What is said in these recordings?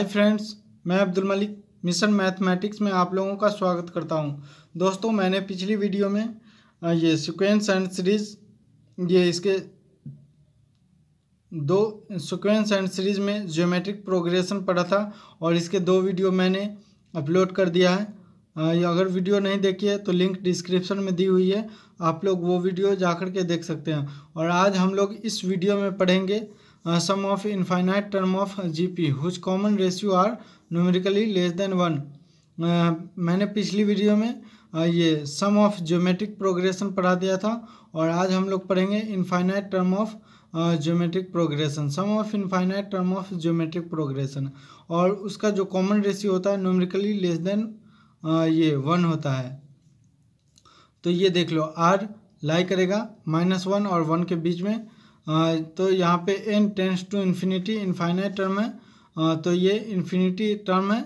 hi friends मैं Abdul Malik mission mathematics में आप लोगों का स्वागत करता हूं दोस्तों मैंने पिछली वीडियो में ये सिक्वेंस एंड सीरीज ये इसके दो सिक्वेंस एंड सीरीज में ज्योमेट्रिक प्रोग्रेशन पढ़ा था और इसके दो वीडियो मैंने अपलोड कर दिया है ये अगर वीडियो नहीं देखी है तो लिंक डिस्क्रिप्शन में दी हुई है आप लोग वो वीडियो जा के देख सकते हैं और आज हम लोग इस वीडियो में पढ़ेंगे sum of infinite term of GP whose common ratio are numerically less than one मैंने पिछली वीडियो में uh, ये सम ऑफ ज्योमेट्रिक प्रोग्रेशन पढ़ा दिया था और आज हम लोग पढ़ेंगे infinite term of geometric progression sum of infinite term of geometric progression और उसका जो कॉमन रेशियो होता है न्यूमेरिकली लेस देन ये वन होता है तो ये देख लो आर लाई करेगा माइनस वन और वन के बीच में तो यहाँ पे n tends to infinity infinite term है तो ये इन्फिनिटी टर्म है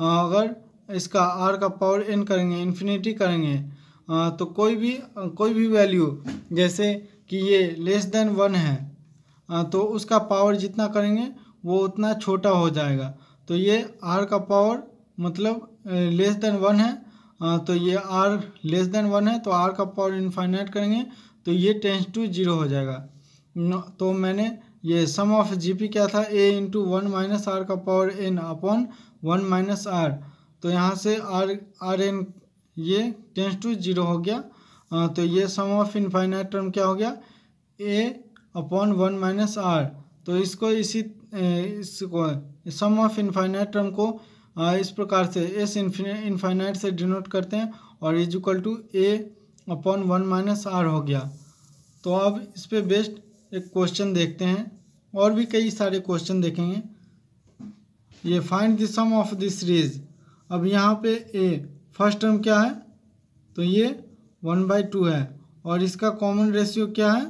अगर इसका आर का पावर एन करेंगे इन्फिनिटी करेंगे तो कोई भी कोई भी वैल्यू जैसे कि ये लेस देन वन है तो उसका पावर जितना करेंगे वो उतना छोटा हो जाएगा तो ये आर का पावर मतलब लेस देन वन है तो ये आर लेस देन वन है तो आर का पावर इनफाइनाइट करेंगे तो ये टेंस टू जीरो हो जाएगा तो मैंने ये सम ऑफ जीपी क्या था a into one minus r का power n upon one minus r तो यहाँ से आर आर एन ये टेंस टू जीरो हो गया आ, तो ये सम ऑफ इनफाइनाइट टर्म क्या हो गया a upon one minus r तो इसको इसी इसको सम ऑफ इनफाइनाइट टर्म को आ, इस प्रकार से एस इनफाइनाइट से डिनोट करते हैं और is equal to a upon one minus r हो गया तो अब इस पर बेस्ट एक क्वेश्चन देखते हैं और भी कई सारे क्वेश्चन देखेंगे ये find the sum of the series अब यहाँ पे ए फर्स्ट टर्म क्या है तो ये वन बाई टू है और इसका कॉमन रेशियो क्या है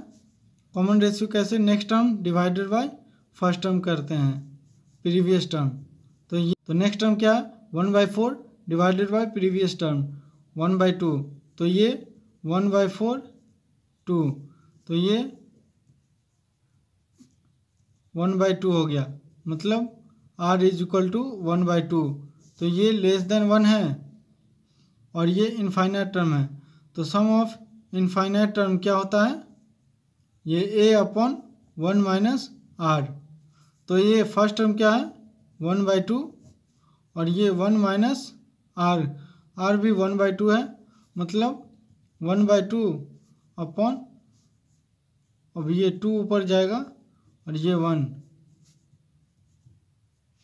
कॉमन रेशियो कैसे next term divided by first term करते हैं प्रीवियस टर्म तो ये तो नेक्स्ट टर्म क्या है one by four divided by previous term one by two तो ये वन बाई फोर टू तो ये वन बाई टू हो गया मतलब r is equal to one by two तो ये लेस देन वन है और ये इनफाइनाइट टर्म है तो सम ऑफ इनफाइनाइट टर्म क्या होता है ये a upon one minus r तो ये फर्स्ट टर्म क्या है वन बाई टू और ये वन माइनस आर आर भी वन बाई टू है मतलब वन बाई टू अपॉन अब ये टू ऊपर जाएगा और ये वन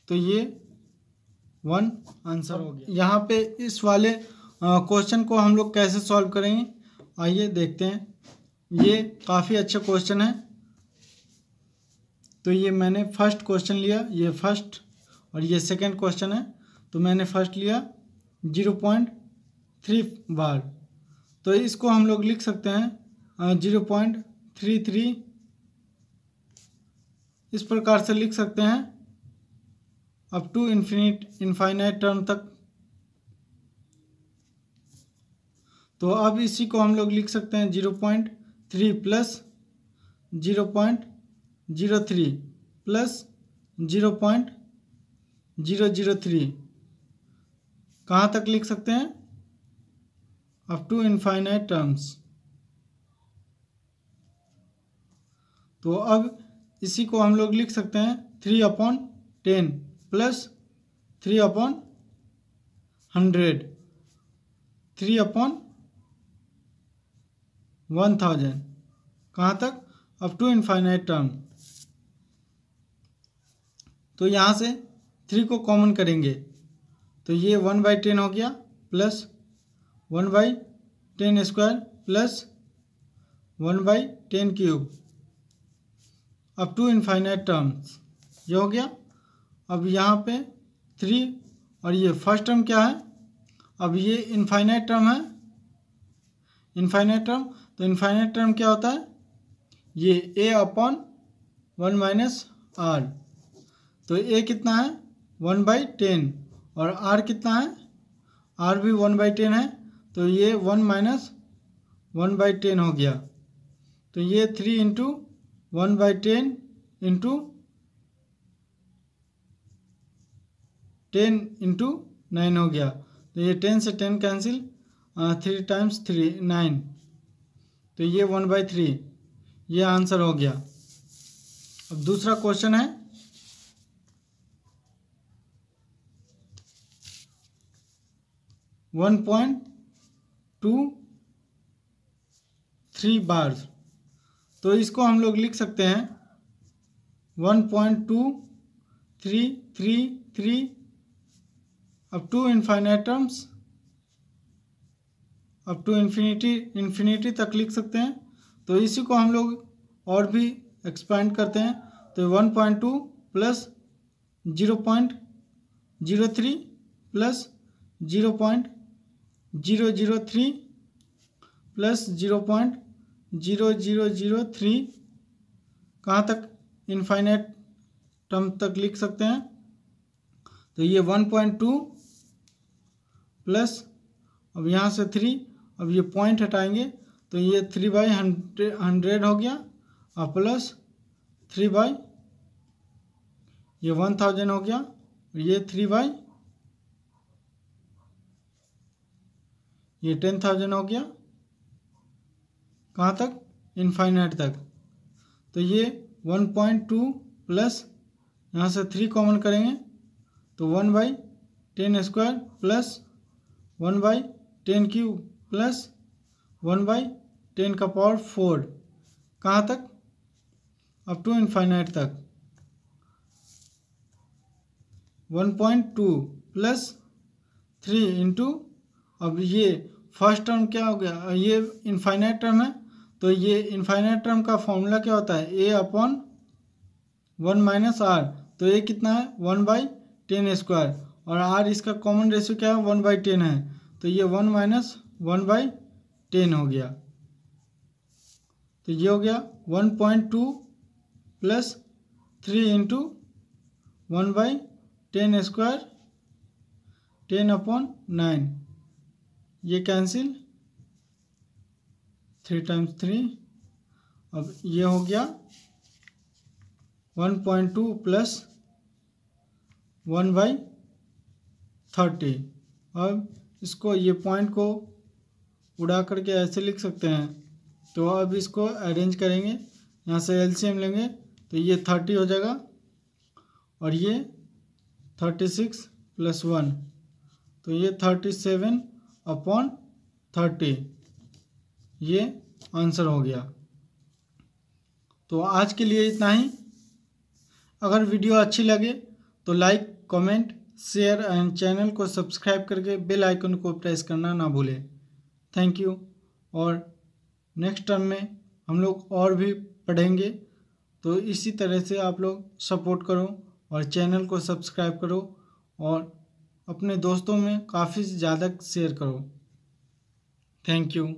तो ये वन आंसर हो गया यहाँ पे इस वाले क्वेश्चन को हम लोग कैसे सॉल्व करेंगे आइए देखते हैं ये काफ़ी अच्छा क्वेश्चन है तो ये मैंने फर्स्ट क्वेश्चन लिया ये फर्स्ट और ये सेकंड क्वेश्चन है तो मैंने फर्स्ट लिया जीरो पॉइंट थ्री बार तो इसको हम लोग लिख सकते हैं जीरो पॉइंट थ्री थ्री इस प्रकार से लिख सकते हैं up to infinite infinite term तक तो अब इसी को हम लोग लिख सकते हैं zero point three plus zero point zero three plus zero point zero zero three कहाँ तक लिख सकते हैं अप टू इन्फाइनाइट टर्म्स तो अब इसी को हम लोग लिख सकते हैं three upon ten plus three upon hundred three upon one thousand कहाँ तक अप टू इनफाइनाइट टर्म तो यहाँ से थ्री को कॉमन करेंगे तो ये वन बाई टेन हो गया plus one by ten square plus one by ten cube अब टू इनफाइनाइट टर्म्स ये हो गया अब यहाँ पे थ्री और ये फर्स्ट टर्म क्या है अब ये इनफाइनाइट टर्म है इनफाइनाइट टर्म तो इनफाइनाइट टर्म क्या होता है ये a upon one minus r तो ए कितना है वन बाई टेन और आर कितना है आर भी वन बाई टेन है तो ये one minus one by ten हो गया तो ये three into one by ten into ten into nine हो गया तो ये टेन से ten cancel three times three nine तो ये वन बाई थ्री ये आंसर हो गया अब दूसरा क्वेश्चन है one point two three bars तो इसको हम लोग लिख सकते हैं one point two three three three up to infinite terms up to infinity infinity तक लिख सकते हैं तो इसी को हम लोग और भी एक्सपैंड करते हैं तो one point two plus zero point zero three plus zero point zero zero three plus zero point zero zero zero three कहाँ तक इनफाइनेट टर्म तक लिख सकते हैं तो ये वन पॉइंट टू प्लस अब यहाँ से थ्री अब ये पॉइंट हटाएंगे तो ये थ्री बाई हंड्रेड हंड्रेड हो गया और प्लस थ्री बाई ये वन थाउजेंड हो गया और ये थ्री बाई ये टेन थाउजेंड हो गया कहाँ तक इनफाइनाइट तक तो ये वन पॉइंट टू प्लस यहाँ से थ्री कॉमन करेंगे तो one by ten square plus one by ten cube plus one by ten का पावर फोर कहाँ तक अप टू इन्फाइनाइट तक one point two plus three into अब ये फर्स्ट टर्म क्या हो गया ये इन्फाइनाइट टर्म है तो ये इन्फाइनाइट टर्म का फॉर्मूला क्या होता है a upon one minus r तो ए कितना है वन बाई टेन स्क्वायर और आर इसका कॉमन रेशियो क्या है वन बाई टेन है तो ये one minus one by ten हो गया तो ये हो गया one point two plus three into one by ten square ten upon nine ये कैंसिल थ्री टाइम्स थ्री अब ये हो गया one point two plus one by thirty अब इसको ये पॉइंट को उड़ा करके ऐसे लिख सकते हैं तो अब इसको अरेंज करेंगे यहाँ से एलसीएम लेंगे तो ये थर्टी हो जाएगा और ये थर्टी सिक्स प्लस वन तो ये थर्टी सेवन अपॉन थर्टी ये आंसर हो गया तो आज के लिए इतना ही अगर वीडियो अच्छी लगे तो like comment share and channel को सब्सक्राइब करके बेल आइकन को प्रेस करना ना भूलें थैंक यू और नेक्स्ट टर्म में हम लोग और भी पढ़ेंगे तो इसी तरह से आप लोग सपोर्ट करो और चैनल को सब्सक्राइब करो और अपने दोस्तों में काफ़ी ज़्यादा शेयर करो थैंक यू